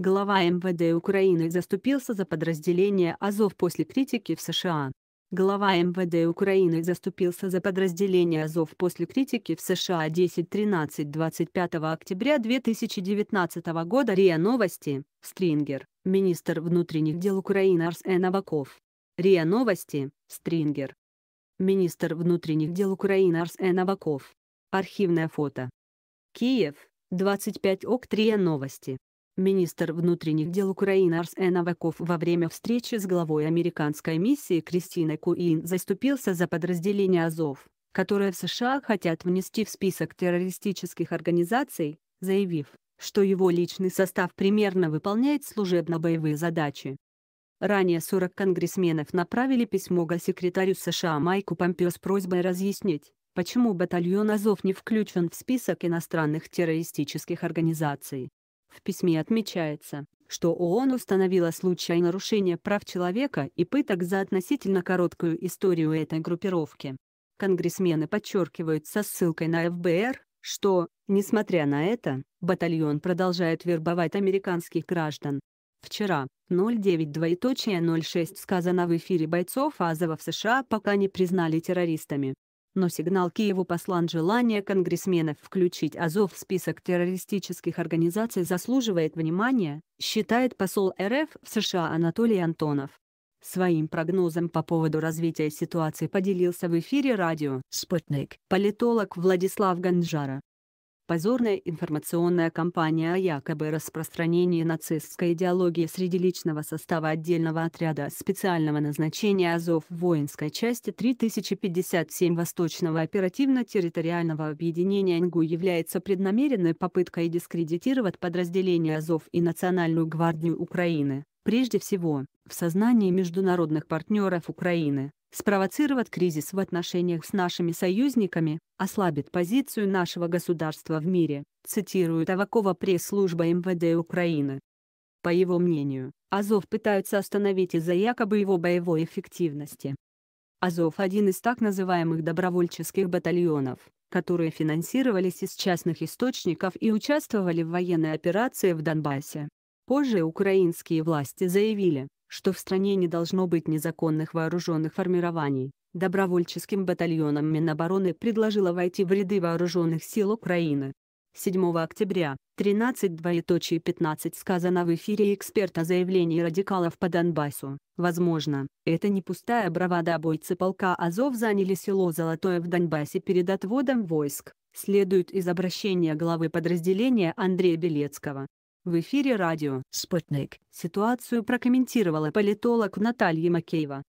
Глава МВД Украины заступился за подразделение «Азов» после критики в США. Глава МВД Украины заступился за подразделение «Азов» после критики в США 10-13-25 октября 2019 года РИА Новости, Стрингер, министр внутренних дел Украины Арсен Аваков. РИА Новости, Стрингер. Министр внутренних дел Украины Арсен Аваков. Архивное фото. Киев, 25 ОК РИА Новости. Министр внутренних дел Украины Арсен Аваков во время встречи с главой американской миссии Кристиной Куин заступился за подразделение «Азов», которое в США хотят внести в список террористических организаций, заявив, что его личный состав примерно выполняет служебно-боевые задачи. Ранее 40 конгрессменов направили письмо госсекретарю США Майку Помпео с просьбой разъяснить, почему батальон «Азов» не включен в список иностранных террористических организаций. В письме отмечается, что ООН установила случай нарушения прав человека и пыток за относительно короткую историю этой группировки. Конгрессмены подчеркивают со ссылкой на ФБР, что, несмотря на это, батальон продолжает вербовать американских граждан. Вчера, 09.06 сказано в эфире бойцов Азова в США пока не признали террористами но сигнал Киеву послан желание конгрессменов включить Азов в список террористических организаций заслуживает внимания, считает посол РФ в США Анатолий Антонов. Своим прогнозом по поводу развития ситуации поделился в эфире радио «Спутник» политолог Владислав Ганджара. Позорная информационная кампания о якобы распространении нацистской идеологии среди личного состава отдельного отряда специального назначения АЗОВ воинской части 3057 Восточного оперативно-территориального объединения НГУ является преднамеренной попыткой дискредитировать подразделение АЗОВ и Национальную гвардию Украины, прежде всего, в сознании международных партнеров Украины. Спровоцировать кризис в отношениях с нашими союзниками, ослабит позицию нашего государства в мире, цитирует Авакова пресс-служба МВД Украины. По его мнению, Азов пытаются остановить из-за якобы его боевой эффективности. Азов – один из так называемых добровольческих батальонов, которые финансировались из частных источников и участвовали в военной операции в Донбассе. Позже украинские власти заявили, что в стране не должно быть незаконных вооруженных формирований, добровольческим батальонам Минобороны предложила войти в ряды вооруженных сил Украины. 7 октября, 13.2.15 сказано в эфире эксперта заявлений радикалов по Донбассу. Возможно, это не пустая бравада бойцы полка Азов заняли село Золотое в Донбассе перед отводом войск, следует из обращения главы подразделения Андрея Белецкого. В эфире радио «Спутник». Ситуацию прокомментировала политолог Наталья Макеева.